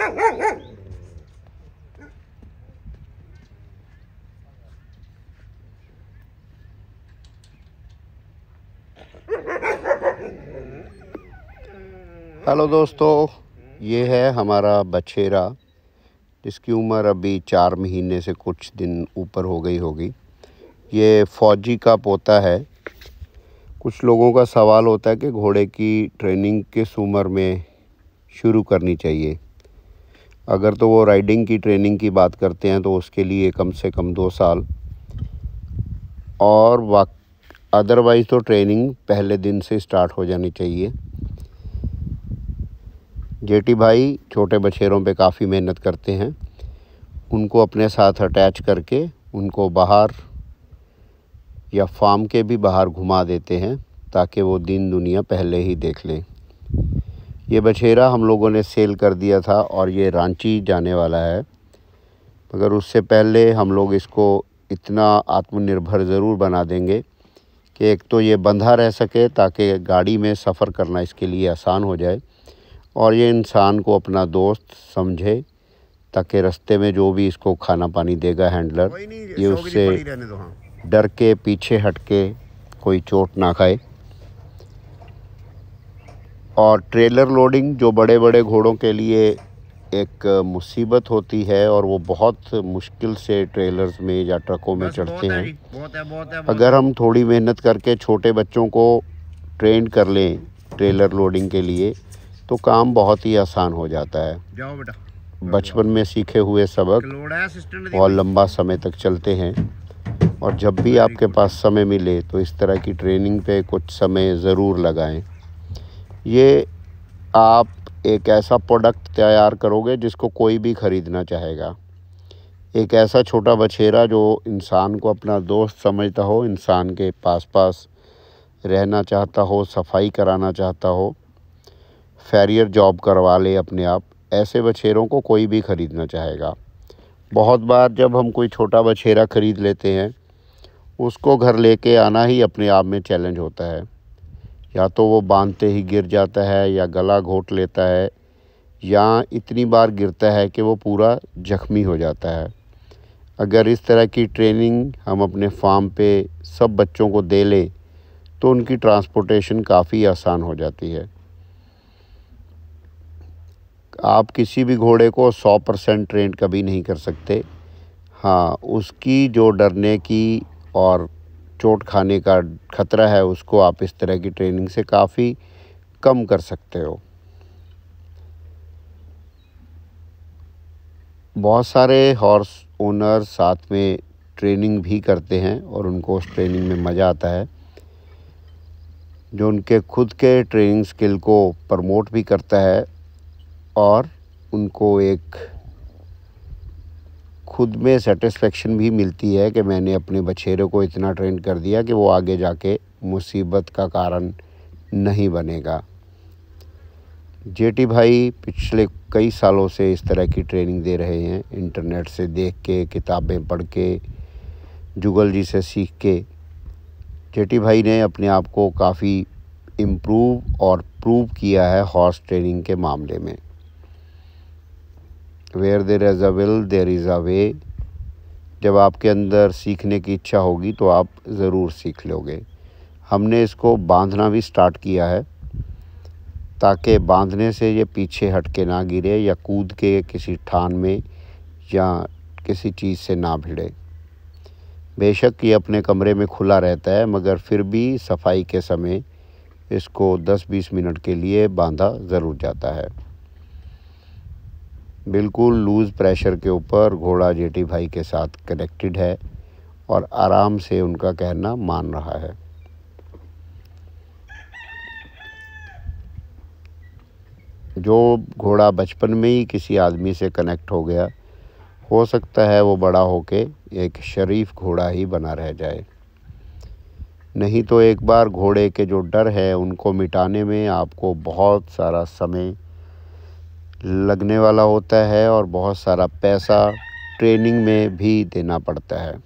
Hello दोस्तों ये है हमारा बछेरा जिसकी उम्र अभी चार महीने से कुछ दिन ऊपर हो गई होगी ये फौजी का पोता है कुछ लोगों का सवाल होता है कि घोड़े की ट्रेनिंग किस उम्र में शुरू करनी चाहिए अगर तो वो राइडिंग की ट्रेनिंग की बात करते हैं तो उसके लिए कम से कम दो साल और वाक अदरवाइज़ तो ट्रेनिंग पहले दिन से स्टार्ट हो जानी चाहिए जेटी भाई छोटे बछेरों पे काफ़ी मेहनत करते हैं उनको अपने साथ अटैच करके उनको बाहर या फार्म के भी बाहर घुमा देते हैं ताकि वो दिन दुनिया पहले ही देख लें ये बछेरा हम लोगों ने सेल कर दिया था और ये रांची जाने वाला है मगर उससे पहले हम लोग इसको इतना आत्मनिर्भर ज़रूर बना देंगे कि एक तो ये बंधा रह सके ताकि गाड़ी में सफ़र करना इसके लिए आसान हो जाए और ये इंसान को अपना दोस्त समझे ताकि रास्ते में जो भी इसको खाना पानी देगा हैंडलर ये उससे हाँ। डर के पीछे हट के कोई चोट ना खाए और ट्रेलर लोडिंग जो बड़े बड़े घोड़ों के लिए एक मुसीबत होती है और वो बहुत मुश्किल से ट्रेलर्स में या ट्रकों में चढ़ते हैं बहुत है, बहुत है, अगर हम थोड़ी मेहनत करके छोटे बच्चों को ट्रेन कर लें ट्रेलर लोडिंग के लिए तो काम बहुत ही आसान हो जाता है जाओ बेटा बचपन में सीखे हुए सबक और लंबा समय तक चलते हैं और जब भी आपके पास समय मिले तो इस तरह की ट्रेनिंग पे कुछ समय ज़रूर लगाएं ये आप एक ऐसा प्रोडक्ट तैयार करोगे जिसको कोई भी ख़रीदना चाहेगा एक ऐसा छोटा बछेरा जो इंसान को अपना दोस्त समझता हो इंसान के पास पास रहना चाहता हो सफाई कराना चाहता हो फैरियर जॉब करवा ले अपने आप ऐसे बछेरों को कोई भी ख़रीदना चाहेगा बहुत बार जब हम कोई छोटा बछेरा ख़रीद लेते हैं उसको घर लेके आना ही अपने आप में चैलेंज होता है या तो वो बांधते ही गिर जाता है या गला घोट लेता है या इतनी बार गिरता है कि वो पूरा जख्मी हो जाता है अगर इस तरह की ट्रेनिंग हम अपने फार्म पे सब बच्चों को दे लें तो उनकी ट्रांसपोर्टेशन काफ़ी आसान हो जाती है आप किसी भी घोड़े को 100 परसेंट ट्रेंड कभी नहीं कर सकते हाँ उसकी जो डरने की और चोट खाने का खतरा है उसको आप इस तरह की ट्रेनिंग से काफ़ी कम कर सकते हो बहुत सारे हॉर्स ओनर साथ में ट्रेनिंग भी करते हैं और उनको उस ट्रेनिंग में मज़ा आता है जो उनके खुद के ट्रेनिंग स्किल को प्रमोट भी करता है और उनको एक खुद में सेटिस्फेक्शन भी मिलती है कि मैंने अपने बछेरे को इतना ट्रेन कर दिया कि वो आगे जाके मुसीबत का कारण नहीं बनेगा जेटी भाई पिछले कई सालों से इस तरह की ट्रेनिंग दे रहे हैं इंटरनेट से देख के किताबें पढ़ के जुगल जी से सीख के जेटी भाई ने अपने आप को काफ़ी इम्प्रूव और प्रूव किया है हॉर्स ट्रेनिंग के मामले में where there is a will there is a way जब आपके अंदर सीखने की इच्छा होगी तो आप ज़रूर सीख लोगे हमने इसको बांधना भी स्टार्ट किया है ताकि बांधने से ये पीछे हट के ना गिरे या कूद के किसी ठान में या किसी चीज़ से ना भिड़े बेशक ये अपने कमरे में खुला रहता है मगर फिर भी सफाई के समय इसको 10-20 मिनट के लिए बांधा ज़रूर जाता है बिल्कुल लूज़ प्रेशर के ऊपर घोड़ा जेठी भाई के साथ कनेक्टेड है और आराम से उनका कहना मान रहा है जो घोड़ा बचपन में ही किसी आदमी से कनेक्ट हो गया हो सकता है वो बड़ा होके एक शरीफ घोड़ा ही बना रह जाए नहीं तो एक बार घोड़े के जो डर है उनको मिटाने में आपको बहुत सारा समय लगने वाला होता है और बहुत सारा पैसा ट्रेनिंग में भी देना पड़ता है